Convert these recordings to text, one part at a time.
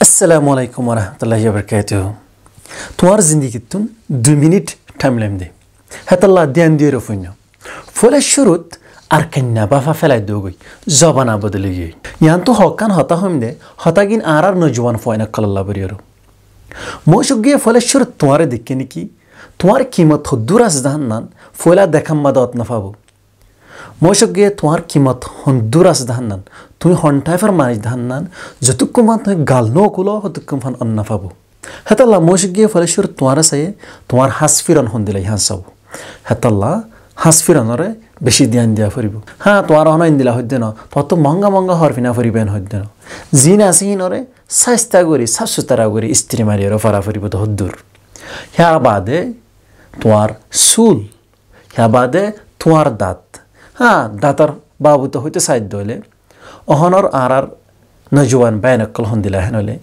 Esselamu Aleyküm ve Rahmetullahi ve Berekatuhu. Tuar zindigitun du minit temlemdi. Hatallah diyen diyor ofunyo. Fole şurut arkenne bafa felay dogoy. Zabana badılıyoy. Yantu hokkan hata hümde hatagin arar nojwan foyna kalalla bariyoru. Moşugge fole şurut tuarı dikkeni ki tuar kıymet hudduras dahannan fola dekamma da atnafa bu. মইসগে তোমার কিমত হন্দুর আছে দাহান্নান তুমি হন্টাইফার মানিস দাহান্নান যতুকুমান তুমি গাল no কুল হতুকুমান অন্না পাবো হেতাল্লা মইসগে ফলেশ্বর তোমার আছে তোমার দিলে হন্দিলাই হাসাবো হেতাল্লা ফিরনরে বেশি ধ্যান দিয়া ফুরিব হ্যাঁ তোমার ইন দিলা হদ্যেন তোমার তো মঙ্গা হর ফিনা ফুরিবেন হদ্যেন জিন আসিনরে সাস্তা করি সাফ সুতরা করি স্ত্রী মারিয়ারও ফারা ফুরিব তো হদ্দুর হ্যাঁ বাদে তোমার সুল হ্যাঁ বাদে তোমার দাঁত হ্যাঁ দাতার বাবুত হইতে সাধ্য হলে অহনর আর আর নজওয়ান বায়নকল হন দিলা হেন হলে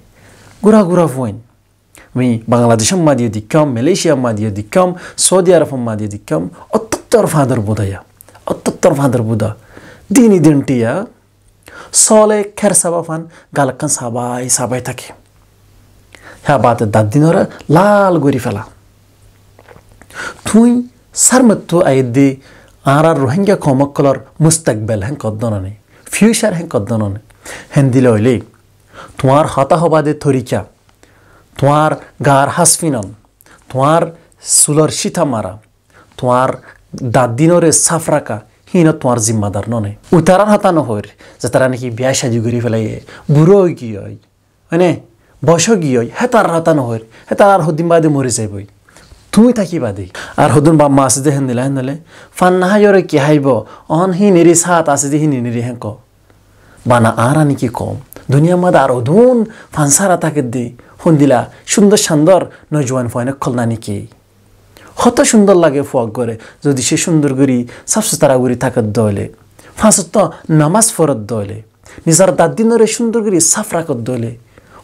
গুড়া গুড়া ফুয়েন আমি বাংলাদেশ মা দিয়ে দিকাম মালয়েশিয়া মা দিয়ে দিকাম সৌদি আরব মা দিয়ে দিকাম অত্যত্তর ফাঁদর বোধাইয়া অত্যত্তর ফাঁদর বোধা দিন দিনটিয়া সলে খের সাবা ফান গালাক্কান সাবাই সাবাই থাকে হ্যাঁ বাতের দাঁত দিন লাল গড়ি ফেলা তুই সারমাত্র আয়ের দিয়ে আঁরার রোহিঙ্গা কমকলর মুস্তাকবেল হ্যাঁ কদ্দননে ফিউচার হ্যাঁ কদ্দননে হ্যাঁ দিলে হইলে তোমার হতাহবাদে থরিকা তোমার গার হাসফিনন তোমার সুলর সীতা মারা তোমার দাদিনরে সাফ রাখা হিন তোমার জিম্মাদার ননে উতারার হাতা নহর যে তারা নাকি বিয়া সাজু করে ফেলাই বুড়ো গিয়ে হয় বয়স গিয়ে হয় হেতার হাতা নহর হেতার আর হদিন বাদে মরে যাইবই তুমি থাকিবা দি আর হদুন বা মাছ যে হেন দিলা হেন দিলে ফান নাহায়রে কি হাইব অন হি নিরি সাত আসে যে হি নিনিরি ক বানা আর আনি কি কম দুনিয়া মাদ আর অধুন ফানসারা তাকে দি ফোন দিলা সুন্দর সুন্দর নজওয়ান ফয়নে খলনা নাকি কত সুন্দর লাগে ফোয়াক করে যদি সে সুন্দর গুরি সাফ সুতরা গুরি থাকার দলে তো নামাজ ফরত দলে নিজার দাদিনরে সুন্দর গুরি সাফ রাখত দলে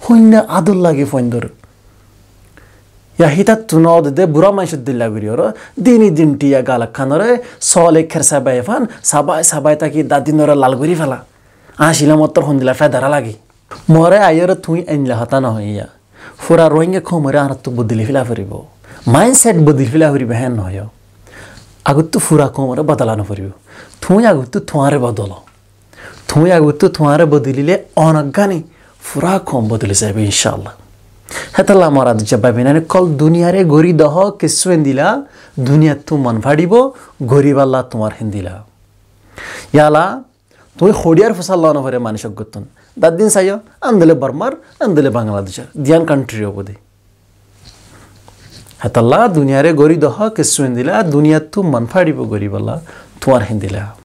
হইন্য আদর লাগে ফয়ন্দর ya hita tunod de bura manşid dilla giriyor. Dini dimti ya galak kanore sole kersa bayfan sabay sabay taki dadin ora lal giri fala. Aşila motor hundila fedara lagi. More ayır tuği enla hata na hoya. Fura rohingya khomura anattu budili fila furibo. Mindset budili fila furibo hen hoyo. আগতো ফুৰা কমৰে বদলানো পৰিব থুই আগতো থোঁৱাৰে বদল থুই আগতো থোঁৱাৰে বদলিলে অনজ্ঞানী ফুৰা কম বদলি যাব ইনশাল্লাহ হেতাল্লা মারাদ জব্বাবি নানি কল দুনিয়ারে গরি দহ কিছু দিলা দুনিয়া তু মন ভাড়িব গরিব আল্লাহ তোমার হিন্দিলা ইয়ালা তুই খড়িয়ার ফসাল লন ভরে মানুষক গতন দার দিন চাইও আন্দোলে বর্মার আন্দলে বাংলাদেশের দিয়ান কান্ট্রি অবধি হেতাল্লা দুনিয়ারে গরি দহ কিছু দিলা দুনিয়া তু মন ফাড়িব গরিব আল্লাহ তোমার হিন্দিলা